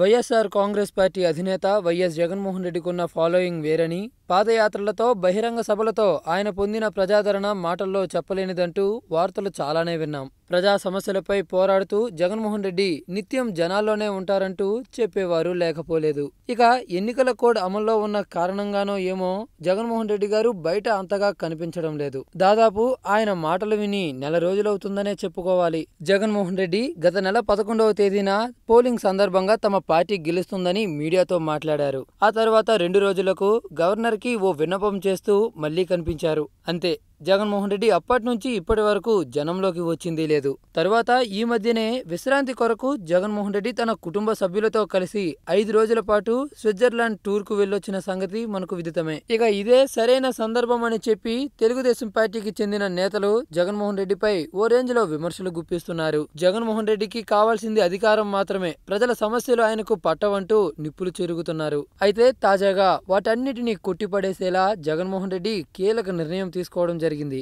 YSR Congress party అధినేత వైఎస్ జగన్మోహన్ రెడ్డికి ఉన్న ఫాలోయింగ్ వేరని పాదయాత్రలతో బహిరంగ సభలతో ఆయన పొందిన ప్రజాదరణ మాటల్లో చెప్పలేనిదంటూ వార్తలు చాలానే విన్నాం ప్రజా సమస్యలపై పోరాడుతూ జగన్మోహన్ రెడ్డి నిత్యం జనాల్లోనే ఉంటారంటూ చెప్పేవారు లేకపోలేదు ఇక ఎన్నికల కోడ్ అమల్లో ఉన్న కారణంగానో ఏమో జగన్మోహన్ రెడ్డి గారు బయట అంతగా కనిపించడం లేదు దాదాపు ఆయన మాటలు విని నెల రోజులవుతుందనే చెప్పుకోవాలి జగన్మోహన్ రెడ్డి గత నెల పదకొండవ తేదీన పోలింగ్ సందర్భంగా తమ పార్టీ గెలుస్తుందని మీడియాతో మాట్లాడారు ఆ తర్వాత రెండు రోజులకు గవర్నర్ వారికి ఓ విన్నపం చేస్తూ మళ్లీ కనిపించారు అంతే జగన్మోహన్ రెడ్డి అప్పటి నుంచి ఇప్పటి వరకు జనంలోకి వచ్చింది లేదు తర్వాత ఈ మధ్యనే విశ్రాంతి కొరకు జగన్మోహన్ రెడ్డి తన కుటుంబ సభ్యులతో కలిసి ఐదు రోజుల పాటు స్విట్జర్లాండ్ టూర్ కు వెళ్ళొచ్చిన సంగతి మనకు విదితమే ఇక ఇదే సరైన సందర్భం అని చెప్పి తెలుగుదేశం పార్టీకి చెందిన నేతలు జగన్మోహన్ రెడ్డిపై ఓ రేంజ్ లో విమర్శలు గుప్పిస్తున్నారు జగన్మోహన్ రెడ్డికి కావాల్సింది అధికారం మాత్రమే ప్రజల సమస్యలు ఆయనకు పట్టవంటూ నిప్పులు చెరుగుతున్నారు అయితే తాజాగా వాటన్నిటిని కొట్టిపడేసేలా జగన్మోహన్ రెడ్డి కీలక నిర్ణయం తీసుకోవడం జరిగింది జరిగింది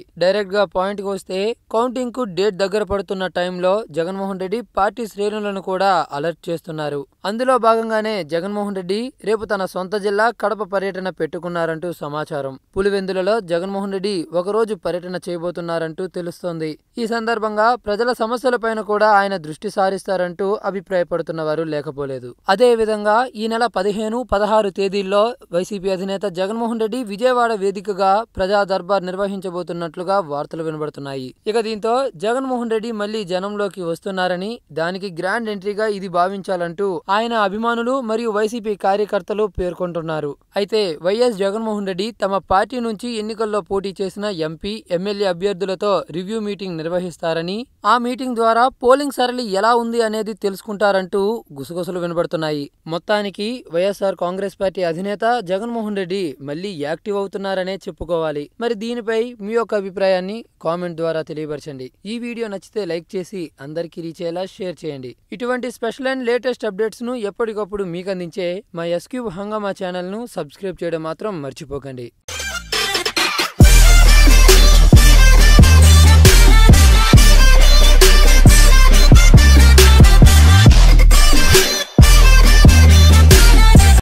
పాయింట్ కి వస్తే కౌంటింగ్ కు డేట్ దగ్గర పడుతున్న టైంలో జగన్మోహన్ రెడ్డి పార్టీ శ్రేణులను కూడా అలర్ట్ చేస్తున్నారు అందులో భాగంగానే జగన్మోహన్ రెడ్డి రేపు తన సొంత జిల్లా కడప పర్యటన పెట్టుకున్నారంటూ సమాచారం పులివెందులలో జగన్మోహన్ రెడ్డి ఒకరోజు పర్యటన చేయబోతున్నారంటూ తెలుస్తోంది ఈ సందర్భంగా ప్రజల సమస్యలపైన కూడా ఆయన దృష్టి సారిస్తారంటూ అభిప్రాయపడుతున్న వారు లేకపోలేదు అదే విధంగా ఈ నెల పదిహేను పదహారు తేదీల్లో వైసీపీ అధినేత జగన్మోహన్ రెడ్డి విజయవాడ వేదికగా ప్రజా దర్బార్ నిర్వహించబోతున్నారు చేయబోతున్నట్లుగా వార్తలు వినబడుతున్నాయి ఇక దీంతో జగన్మోహన్ రెడ్డి మళ్లీ జనంలోకి వస్తున్నారని దానికి గ్రాండ్ ఎంట్రీగా ఇది భావించాలంటూ ఆయన అభిమానులు మరియు వైసీపీ కార్యకర్తలు పేర్కొంటున్నారు అయితే వైఎస్ జగన్మోహన్ రెడ్డి తమ పార్టీ నుంచి ఎన్నికల్లో పోటీ చేసిన ఎంపీ ఎమ్మెల్యే అభ్యర్థులతో రివ్యూ మీటింగ్ నిర్వహిస్తారని ఆ మీటింగ్ ద్వారా పోలింగ్ సరళి ఎలా ఉంది అనేది తెలుసుకుంటారంటూ గుసగుసలు వినబడుతున్నాయి మొత్తానికి వైఎస్ఆర్ కాంగ్రెస్ పార్టీ అధినేత జగన్మోహన్ రెడ్డి మళ్లీ యాక్టివ్ అవుతున్నారనే చెప్పుకోవాలి మరి దీనిపై మీ యొక్క అభిప్రాయాన్ని కామెంట్ ద్వారా తెలియపరచండి ఈ వీడియో నచ్చితే లైక్ చేసి అందరికీ రీచ్ అయ్యేలా షేర్ చేయండి ఇటువంటి స్పెషల్ అండ్ లేటెస్ట్ అప్డేట్స్ను ఎప్పటికప్పుడు మీకు అందించే మా ఎస్క్యూబ్ హంగామా ను సబ్స్క్రైబ్ చేయడం మాత్రం మర్చిపోకండి